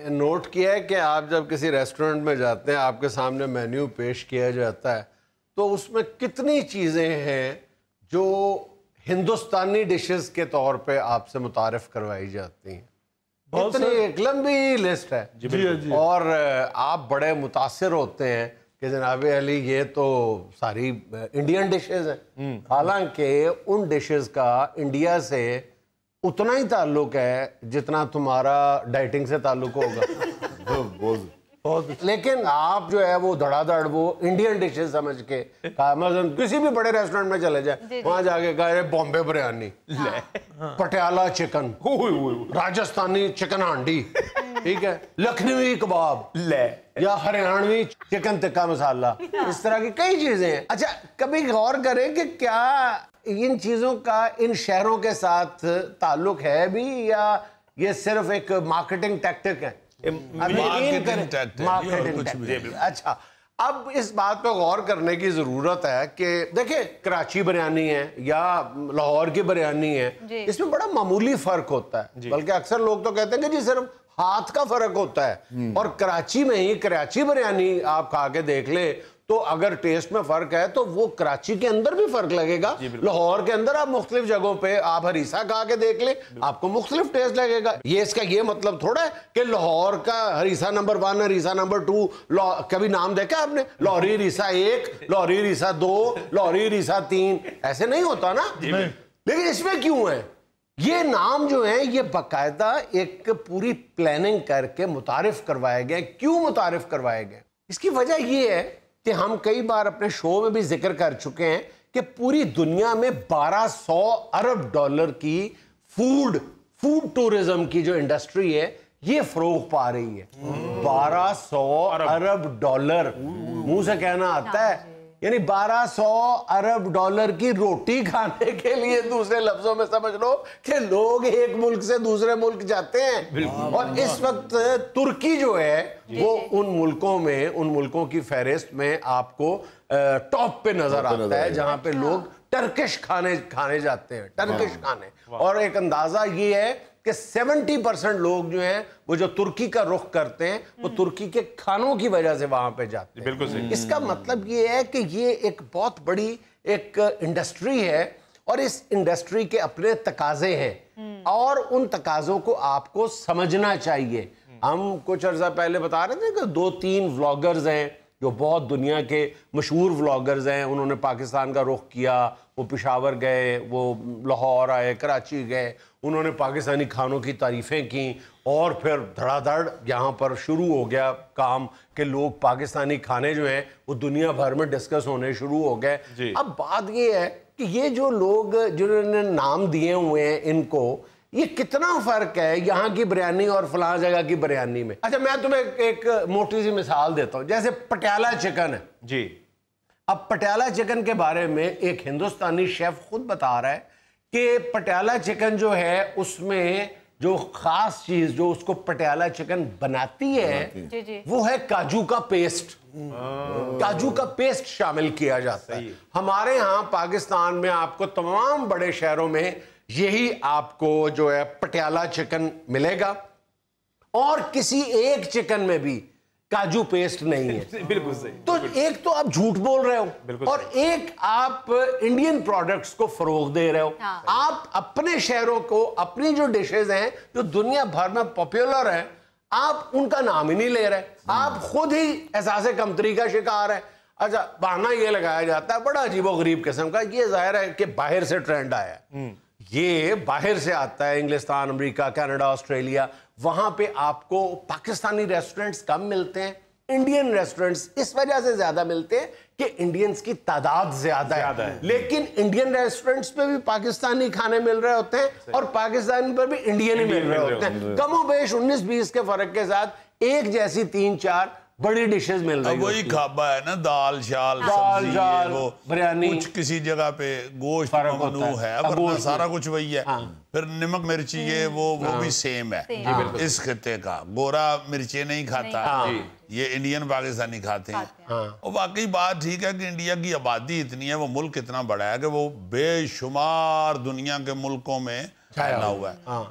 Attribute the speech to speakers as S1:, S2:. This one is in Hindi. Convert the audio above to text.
S1: नोट किया है कि आप जब किसी रेस्टोरेंट में जाते हैं आपके सामने मेन्यू पेश किया जाता है तो उसमें कितनी चीज़ें हैं जो हिंदुस्तानी डिशेस के तौर पे आपसे मुतारफ करवाई जाती हैं बहुत एक लंबी लिस्ट है जी, जी, जी। और आप बड़े मुतासर होते हैं कि जनाब अली ये तो सारी इंडियन डिशेस हैं हम्म। हालांकि उन डिशेस का इंडिया से उतना ही ताल्लुक है जितना तुम्हारा डाइटिंग से ताल्लुक होगा बहुत लेकिन आप जो है वो धड़ाधड़ वो इंडियन डिशेज समझ के मसलन मतलब किसी भी बड़े रेस्टोरेंट में चले जाए वहां जाके कहा बॉम्बे बिरयानी हाँ। हाँ। पटियाला चिकन राजस्थानी चिकन हांडी ठीक है लखनवी कबाब ले या हरियाणवी चिकन टिक्का मसाला हाँ। इस तरह की कई चीजें हैं अच्छा कभी गौर करें कि क्या इन चीज़ों का इन शहरों के साथ ताल्लुक है भी या ये सिर्फ एक मार्केटिंग टैक्टिक है मार्केटिंग अच्छा अब इस बात पर गौर करने की ज़रूरत है कि देखिए कराची बिरयानी है या लाहौर की बिरयानी है इसमें बड़ा मामूली फ़र्क होता है बल्कि अक्सर लोग तो कहते हैं कि जी सिर्फ हाथ का फ़र्क होता है हम्म। और कराची में ही कराची बिरयानी आप खा के देख ले तो अगर टेस्ट में फर्क है तो वो कराची के अंदर भी फर्क लगेगा लाहौर के अंदर आप मुख्तलिफ जगहों पर आप हरीसा खा के देख ले आपको मुख्तलिफ टेस्ट लगेगा ये इसका ये मतलब थोड़ा है कि लाहौर का hareesa number one hareesa number two कभी नाम देखा आपने लॉरी रीसा एक लॉरी रीसा दो लॉरी रीसा तीन ऐसे नहीं होता ना लेकिन इसमें क्यों है ये नाम जो है ये बाकायदा एक पूरी प्लानिंग करके मुतारफ करवाए गए क्यों मुतारफ करवाए गए इसकी वजह ये है कि हम कई बार अपने शो में भी जिक्र कर चुके हैं कि पूरी दुनिया में 1200 अरब डॉलर की फूड फूड टूरिज्म की जो इंडस्ट्री है ये फरोग पा रही है 1200 अरब, अरब डॉलर मुंह से कहना आता है यानी 1200 अरब डॉलर की रोटी खाने के लिए दूसरे लफ्जों में समझ लो कि लोग एक मुल्क से दूसरे मुल्क जाते हैं और इस वक्त तुर्की जो है वो उन मुल्कों में उन मुल्कों की फहरिस्त में आपको टॉप पे नजर आता नजर है जहां पे अच्छा। लोग टर्किश खाने खाने जाते हैं टर्किश खाने और एक अंदाजा ये है कि 70 परसेंट लोग जो हैं वो जो तुर्की का रुख करते हैं वो हम्म। तुर्की के खानों की वजह से वहां पे जाते हैं बिल्कुल इसका मतलब ये है कि ये एक बहुत बड़ी एक इंडस्ट्री है और इस इंडस्ट्री के अपने तकाजे हैं हम्म। और उन तकाजों को आपको समझना चाहिए हम्म। हम कुछ अर्सा पहले बता रहे थे कि दो तीन व्लॉगर्स हैं जो बहुत दुनिया के मशहूर व्लागर्स हैं उन्होंने पाकिस्तान का रुख किया वो पिशावर गए वो लाहौर आए कराची गए उन्होंने पाकिस्तानी खानों की तारीफ़ें की और फिर धड़ाधड़ यहाँ पर शुरू हो गया काम के लोग पाकिस्तानी खाने जो हैं वो दुनिया भर में डिस्कस होने शुरू हो गए अब बात ये है कि ये जो लोग जिन्होंने नाम दिए हुए हैं इनको ये कितना फर्क है यहाँ की बिरयानी और फला जगह की बिरयानी में अच्छा मैं तुम्हें एक मोटी सी मिसाल देता हूँ जैसे पटियाला चिकन है जी अब पटियाला चिकन के बारे में एक हिंदुस्तानी शेफ खुद बता रहा है कि पटियाला चिकन जो है उसमें जो खास चीज जो उसको पटियाला चिकन बनाती है जी जी। वो है काजू का पेस्ट काजू का पेस्ट शामिल किया जाता है हमारे यहाँ पाकिस्तान में आपको तमाम बड़े शहरों में यही आपको जो है पटियाला चिकन मिलेगा और किसी एक चिकन में भी काजू पेस्ट नहीं है बिल्कुल सही तो एक तो आप झूठ बोल रहे हो और एक आप इंडियन प्रोडक्ट्स को फरोग दे रहे हो हाँ। आप अपने शहरों को अपनी जो डिशेज हैं जो दुनिया भर में पॉपुलर हैं आप उनका नाम ही नहीं ले रहे आप खुद ही एहसास कमतरी का शिकार है अच्छा बहाना ये लगाया जाता है बड़ा अजीबो गरीब किस्म का ये जाहिर है कि बाहर से ट्रेंड आया है हम्म। ये बाहर से आता है इंग्लिस्तान अमेरिका कनाडा ऑस्ट्रेलिया वहां पे आपको पाकिस्तानी रेस्टोरेंट्स कम मिलते हैं इंडियन रेस्टोरेंट्स इस वजह से ज्यादा मिलते हैं कि इंडियंस की तादाद ज्यादा है।, है लेकिन इंडियन रेस्टोरेंट्स पे भी पाकिस्तानी खाने मिल रहे होते हैं और पाकिस्तान पर भी इंडियन ही मिल रहे होते हैं कमो बेश उन्नीस बीस के फर्क के साथ एक जैसी तीन चार बड़ी डिशेस मिल रही वही खाबा है ना दाल शाल दाल शाल बिरयानी कुछ किसी जगह पे गोश्त है, सारा कुछ वही है हाँ। फिर नमक मिर्ची ये हम्म। वो वो भी सेम हाँ। है हाँ। इस खत्ते का गोरा मिर्चे नहीं खाता ये इंडियन पाकिस्तानी खाते हैं और वाकई बात ठीक है कि इंडिया की आबादी इतनी है वो मुल्क इतना बड़ा है कि वो बेशुमार दुनिया के मुल्कों में फैला हुआ है